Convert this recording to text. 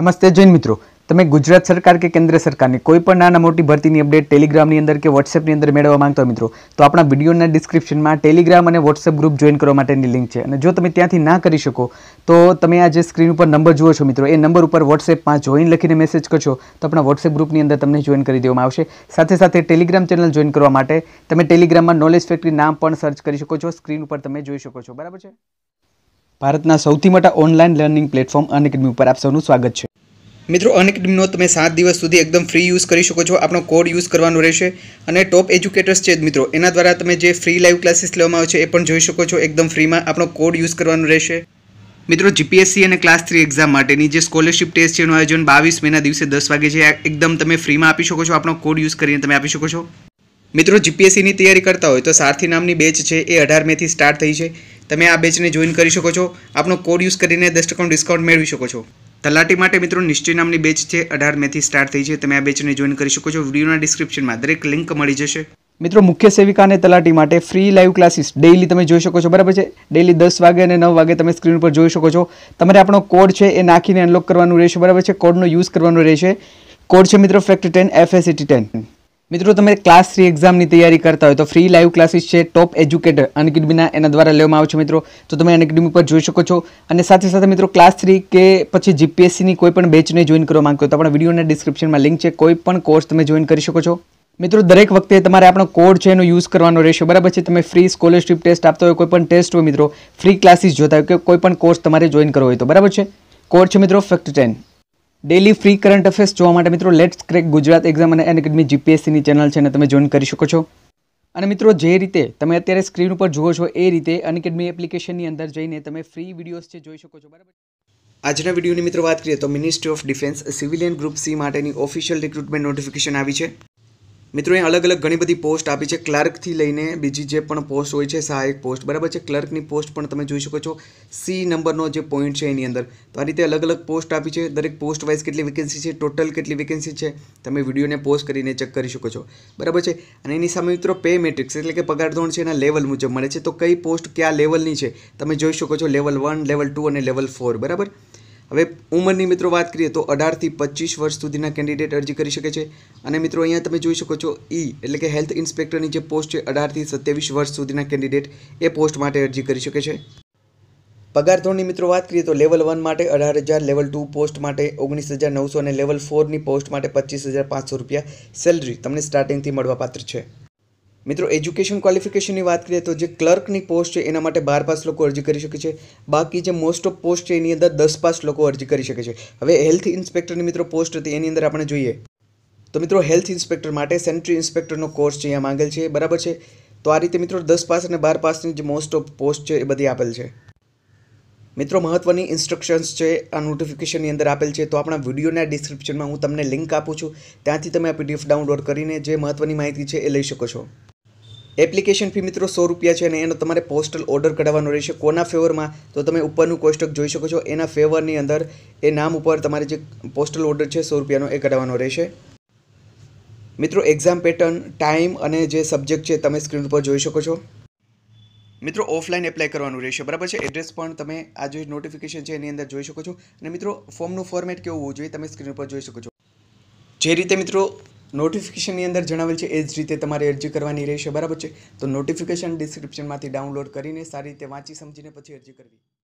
નમસ્તે જૈન મિત્રો તમે ગુજરાત સરકાર કે કેન્દ્ર સરકારની કોઈ પણ નાના મોટી ભરતીની અપડેટ ટેલિગ્રામની અંદર કે વોટ્સએપની અંદર મેળવવા માંગતા મિત્રો તો આપણા વિડીયોના ડિસ્ક્રિપ્શનમાં ટેલિગ્રામ અને વોટ્સએપ ગ્રુપ જોઈન કરવા માટેની લિંક છે અને જો તમે ત્યાંથી ના કરી શકો તો તમે આ જે સ્ક્રીન ઉપર નંબર જુઓ છો મિત્રો એ નંબર ઉપર વોટ્સએપમાં જોઈન લખીને મેસેજ કરશો તો આપણા વોટ્સએપ ગ્રુપની અંદર તમને જોઈન કરી દેવામાં આવશે સાથે સાથે ટેલિગ્રામ ચેનલ જોઈન કરવા માટે તમે ટેલિગ્રામમાં નોલેજ ફેક્ટરી નામ પણ સર્ચ કરી શકો છો સ્ક્રીન ઉપર તમે જોઈ શકો છો બરાબર છે ભારતના સૌથી મોટા ઓનલાઈન લર્નિંગ પ્લેટફોર્મ અનએકેડમી ઉપર આપ સૌનું સ્વાગત છે મિત્રો અનએકેડમીનો તમે સાત દિવસ સુધી એકદમ ફ્રી યુઝ કરી શકો છો આપણો કોડ યુઝ કરવાનો રહેશે અને ટોપ એજ્યુકેટર્સ છે મિત્રો એના દ્વારા તમે જે ફ્રી લાઈવ ક્લાસીસ લેવામાં આવે છે એ પણ જોઈ શકો છો એકદમ ફ્રીમાં આપણો કોડ યુઝ કરવાનો રહેશે મિત્રો જીપીએસસી અને ક્લાસ થ્રી એક્ઝામ માટેની જે સ્કોલરશિપ ટેસ્ટ છે એનું આયોજન બાવીસ મેના દિવસે દસ વાગે છે એકદમ તમે ફ્રીમાં આપી શકો છો આપણો કોડ યુઝ કરીને તમે આપી શકો છો મિત્રો જીપીએસસીની તૈયારી કરતા હોય તો સારથી નામની બેચ છે એ અઢાર મેથી સ્ટાર્ટ થઈ છે તમે આ બેચને જોઈન કરી શકો છો આપનો કોડ યુઝ કરીને દસ ટકા ડિસ્કાઉન્ટ મેળવી શકો છો તલાટી માટે મિત્રો નિશ્ચય નામની બેચ છે અઢાર મેથી સ્ટાર્ટ થઈ છે તમે આ બેચને જોઈન કરી શકો છો વિડીયોના ડિસ્ક્રિપ્શનમાં દરેક લિંક મળી જશે મિત્રો મુખ્ય સેવિકા અને તલાટી માટે ફ્રી લાઈવ ક્લાસીસ ડેઇલી તમે જોઈ શકો છો બરાબર છે ડેઈલી દસ વાગે અને નવ વાગે તમે સ્ક્રીન પર જોઈ શકો છો તમારે આપણો કોડ છે એ નાખીને અનલોક કરવાનું રહેશે બરાબર છે કોડનો યુઝ કરવાનો રહેશે કોડ છે મિત્રો ફેક્ટ ટેન એફએસીટી ટેન મિત્રો તમે ક્લાસ થ્રી એક્ઝામની તૈયારી કરતા હોય તો ફ્રી લાઈવ ક્લાસીસ છે ટોપ એજ્યુકેટર અનકેડમીના એના દ્વારા લેવામાં આવે છે મિત્રો તો તમે અનકેડમી પર જોઈ શકો છો અને સાથે સાથે મિત્રો ક્લાસ થ્રી કે પછી જીપીએસસીની કોઈ પણ બેચને જોઈન કરવા માંગતો તો આપણા વિડીયોના ડિસ્ક્રિપ્શનમાં લિંક છે કોઈ પણ કોર્સ તમે જોઈન કરી શકો છો મિત્રો દરેક વખતે તમારે આપણો કોડ છે એનો યુઝ કરવાનો રહેશે બરાબર છે તમે ફ્રી સ્કોલરશિપ ટેસ્ટ આપતા હોય કોઈ પણ ટેસ્ટ હોય મિત્રો ફ્રી ક્લાસીસ જોતા હોય કે કોઈ પણ કોર્સ તમારે જોઈન કરવો હોય તો બરાબર છે કોડ છે મિત્રો fact ten daily free current affairs જોવા માટે મિત્રો લેટ્સ ક્રેક ગુજરાત એક્ઝામ અને એકેડમી જીપીએસસીની ચેનલ છે અને તમે જોઈન કરી શકો છો અને મિત્રો જે રીતે તમે અત્યારે સ્ક્રીન ઉપર જુઓ છો એ રીતે અનકેડમી એપ્લિકેશનની અંદર જઈને તમે ફ્રી વિડીયોઝ છે જોઈ શકો છો બરાબર આજના વિડીયોની મિત્રો વાત કરીએ તો ministry of defence civilian group C માટેની ઓફિશિયલ રિક્રુટમેન્ટ નોટિફિકેશન આવી છે મિત્રો અહીં અલગ અલગ ઘણી બધી પોસ્ટ આપી છે ક્લાર્કથી લઈને બીજી જે પણ પોસ્ટ હોય છે સહાયક પોસ્ટ બરાબર છે ક્લર્કની પોસ્ટ પણ તમે જોઈ શકો છો સી નંબરનો જે પોઈન્ટ છે એની અંદર તો આ રીતે અલગ અલગ પોસ્ટ આપી છે દરેક પોસ્ટ વાઇઝ કેટલી વેકેન્સી છે ટોટલ કેટલી વેકેન્સી છે તમે વિડીયોને પોસ્ટ કરીને ચેક કરી શકો છો બરાબર છે અને એની સામે મિત્રો પે મેટ્રિક્સ એટલે કે પગાર છે એના લેવલ મુજબ મળે છે તો કઈ પોસ્ટ કયા લેવલની છે તમે જોઈ શકો છો લેવલ વન લેવલ ટુ અને લેવલ ફોર બરાબર હવે ઉંમરની મિત્રો વાત કરીએ તો અઢારથી પચીસ વર્ષ સુધીના કેન્ડિડેટ અરજી કરી શકે છે અને મિત્રો અહીંયા તમે જોઈ શકો છો ઈ એટલે કે હેલ્થ ઇન્સ્પેક્ટરની જે પોસ્ટ છે અઢારથી સત્યાવીસ વર્ષ સુધીના કેન્ડિડેટ એ પોસ્ટ માટે અરજી કરી શકે છે પગાર ધોરણની મિત્રો વાત કરીએ તો લેવલ વન માટે અઢાર હજાર લેવલ ટુ પોસ્ટ માટે ઓગણીસ હજાર નવસો અને લેવલ ફોરની પોસ્ટ માટે પચીસ હજાર પાંચસો રૂપિયા સેલરી તમને સ્ટાર્ટિંગથી મળવાપાત્ર છે મિત્રો એજ્યુકેશન ક્વોલિફિકેશનની વાત કરીએ તો જે ક્લર્કની પોસ્ટ છે એના માટે બાર પાસ લોકો અરજી કરી શકે છે બાકી જે મોસ્ટ ઓફ પોસ્ટ છે એની અંદર દસ પાસ લોકો અરજી કરી શકે છે હવે હેલ્થ ઇન્સ્પેક્ટરની મિત્રો પોસ્ટ હતી એની અંદર આપણે જોઈએ તો મિત્રો હેલ્થ ઇન્સ્પેક્ટર માટે સેન્ટ્રી ઇન્સ્પેક્ટરનો કોર્સ છે અહીંયા માંગેલ છે બરાબર છે તો આ રીતે મિત્રો દસ પાસ અને બાર પાસની જે મોસ્ટ ઓફ પોસ્ટ છે એ બધી આપેલ છે મિત્રો મહત્ત્વની ઇન્સ્ટ્રક્શન્સ છે આ નોટિફિકેશનની અંદર આપેલ છે તો આપણા વિડીયોના ડિસ્ક્રિપ્શનમાં હું તમને લિંક આપું છું ત્યાંથી તમે આ પીડીએફ ડાઉનલોડ કરીને જે મહત્ત્વની માહિતી છે એ લઈ શકો છો એપ્લિકેશન ફી મિત્રો સો રૂપિયા છે અને એનો તમારે પોસ્ટલ ઓર્ડર કઢાવવાનો રહેશે કોના ફેવરમાં તો તમે ઉપરનું કોષ્ટક જોઈ શકો છો એના ફેવરની અંદર એ નામ ઉપર તમારે જે પોસ્ટલ ઓર્ડર છે સો રૂપિયાનો એ કઢાવવાનો રહેશે મિત્રો એક્ઝામ પેટર્ન ટાઈમ અને જે સબ્જેક્ટ છે તમે સ્ક્રીન ઉપર જોઈ શકો છો મિત્રો ઓફલાઈન એપ્લાય કરવાનું રહેશે બરાબર છે એડ્રેસ પણ તમે આ જે નોટિફિકેશન છે એની અંદર જોઈ શકો છો અને મિત્રો ફોર્મનું ફોર્મેટ કેવું હોવું જોઈએ તમે સ્ક્રીન ઉપર જોઈ શકો છો જે રીતે મિત્રો નોટિફિકેશનની અંદર જણાવેલ છે એ જ રીતે તમારે અરજી કરવાની રહેશે બરાબર છે તો નોટિફિકેશન ડિસ્ક્રિપ્શનમાંથી ડાઉનલોડ કરીને સારી રીતે વાંચી સમજીને પછી અરજી કરવી